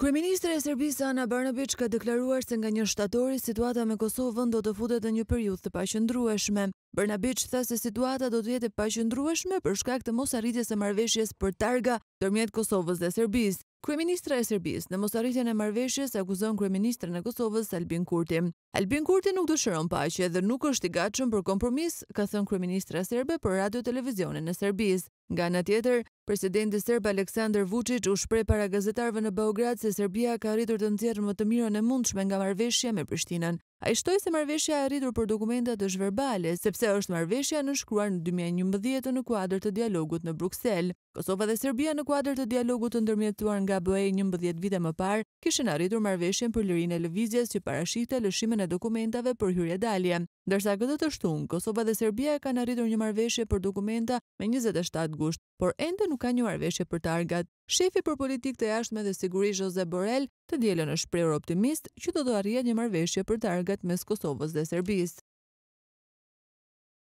Kryeministra e Serbisë Ana Brnabić ka deklaruar se nga 1 shtatori situata me Kosovën do të futet në një periudhë të paqëndrueshme. Brnabić tha se situata do të jetë e paqëndrueshme për shkak të mosarrëtimesë së marrëveshjes për targa ndërmjet Kosovës dhe Serbisë. Kryeministra e Serbisë në mosarrëtimin e marrëveshjes akuzon kryeministren e Kosovës Albin Kurti. Albin Kurti nuk dëshëron paqe dhe nuk është i gatshëm për kompromis, ka thënë kryeministra serbe për radio televizionin e Serbisë. Nga në tjetër, presidenti serb Aleksandar Vučić u shpreh para gazetarëve në Beograd se Serbia ka arritur të nxjerrë më të mirën e mundshme nga marrëveshja me Prishtinën. Ai shtoi se marveshja a arritur për dokumenta të shverbale, sepse është marrëveshja në shkruar në 2011 në kuadër të dialogut në Bruksel. Kosova dhe Serbia në kuadër të dialogut të ndërmjetuar nga BE 11 vite më parë kishin arritur marrëveshjen për lirinë e lëvizjes që parashikte lëshimin e dokumentave për hyrje dalje. Dërsa këtë të shtunë, Kosova dhe Serbia kanë arritur një marveshje për dokumenta me 27 gusht, por endë nuk ka një marveshje për targat. Shefi për politik të jashtme dhe siguri Jose Borrell të djelën është prerë optimist që do të arrija një marveshje për targat mes Kosovës dhe Serbisë.